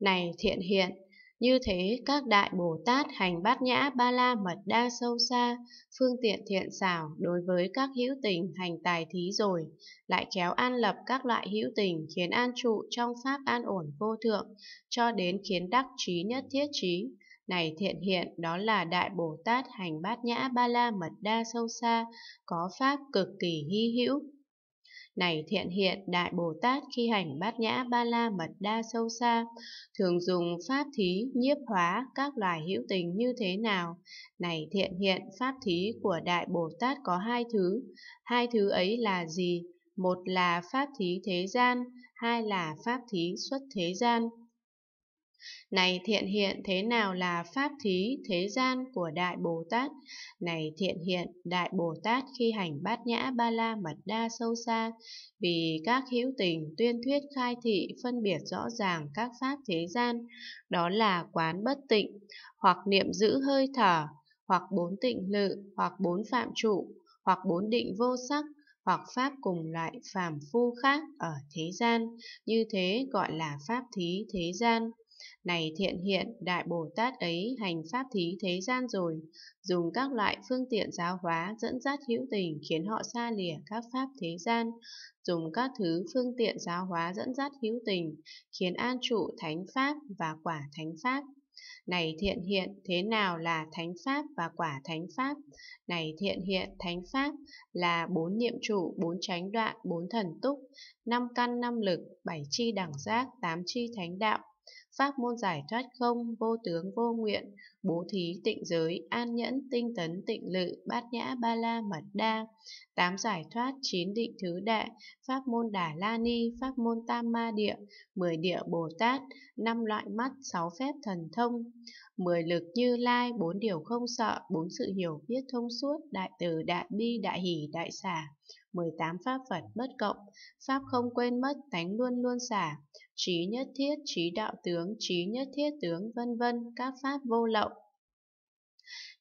này thiện hiện như thế các đại Bồ Tát hành bát nhã ba la mật đa sâu xa, phương tiện thiện xảo đối với các hữu tình hành tài thí rồi, lại kéo an lập các loại hữu tình khiến an trụ trong pháp an ổn vô thượng, cho đến khiến đắc trí nhất thiết trí. Này thiện hiện đó là Đại Bồ Tát hành bát nhã ba la mật đa sâu xa, có pháp cực kỳ hy hữu. Này thiện hiện Đại Bồ Tát khi hành bát nhã ba la mật đa sâu xa, thường dùng pháp thí nhiếp hóa các loài hữu tình như thế nào? Này thiện hiện pháp thí của Đại Bồ Tát có hai thứ, hai thứ ấy là gì? Một là pháp thí thế gian, hai là pháp thí xuất thế gian. Này thiện hiện thế nào là pháp thí thế gian của Đại Bồ Tát? Này thiện hiện, Đại Bồ Tát khi hành bát nhã ba la mật đa sâu xa, vì các hữu tình tuyên thuyết khai thị phân biệt rõ ràng các pháp thế gian, đó là quán bất tịnh, hoặc niệm giữ hơi thở, hoặc bốn tịnh lự, hoặc bốn phạm trụ, hoặc bốn định vô sắc, hoặc pháp cùng loại phàm phu khác ở thế gian, như thế gọi là pháp thí thế gian. Này thiện hiện, Đại Bồ Tát ấy hành pháp thí thế gian rồi, dùng các loại phương tiện giáo hóa dẫn dắt hữu tình khiến họ xa lìa các pháp thế gian, dùng các thứ phương tiện giáo hóa dẫn dắt hữu tình khiến an trụ thánh pháp và quả thánh pháp. Này thiện hiện, thế nào là thánh pháp và quả thánh pháp? Này thiện hiện, thánh pháp là bốn niệm trụ, bốn tránh đoạn, bốn thần túc, năm căn năm lực, bảy chi đẳng giác, tám chi thánh đạo, pháp môn giải thoát không, vô tướng vô nguyện, bố thí tịnh giới, an nhẫn, tinh tấn, tịnh lự, bát nhã, ba la, mật đa, tám giải thoát, chín định thứ đệ pháp môn đà la ni, pháp môn tam ma địa, mười địa Bồ Tát, năm loại mắt, sáu phép thần thông, mười lực như lai, bốn điều không sợ, bốn sự hiểu biết thông suốt, đại từ, đại bi, đại hỷ, đại xả, 18 pháp Phật bất cộng, pháp không quên mất, tánh luôn luôn xả, trí nhất thiết, trí đạo tướng, trí nhất thiết tướng, vân vân, các pháp vô lậu.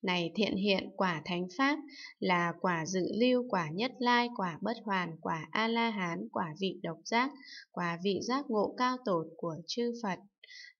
Này thiện hiện quả thánh pháp là quả dự lưu, quả nhất lai, quả bất hoàn, quả A-la-hán, quả vị độc giác, quả vị giác ngộ cao tột của chư Phật.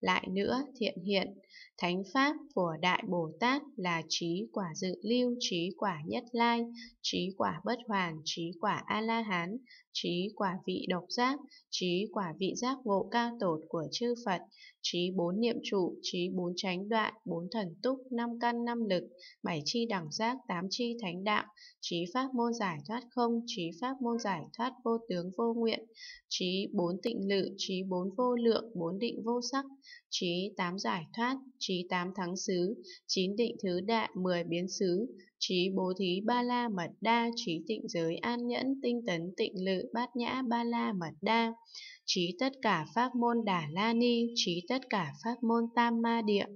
Lại nữa, thiện hiện, thánh pháp của Đại Bồ Tát là trí quả dự lưu, trí quả nhất lai, trí quả bất hoàn, trí quả A-la-hán, trí quả vị độc giác, trí quả vị giác ngộ cao tột của chư Phật, trí bốn niệm trụ, trí bốn chánh đoạn, bốn thần túc, năm căn năm lực, bảy chi đẳng giác, tám chi thánh đạo, trí pháp môn giải thoát không, trí pháp môn giải thoát vô tướng vô nguyện, trí bốn tịnh lự, trí bốn vô lượng, bốn định vô sắc, sắc, trí tám giải thoát, trí tám thắng xứ, chín định thứ đại, mười biến xứ, trí bố thí ba la mật đa, trí tịnh giới an nhẫn, tinh tấn tịnh lự, bát nhã ba la mật đa, trí tất cả pháp môn đà la ni, trí tất cả pháp môn tam ma địa.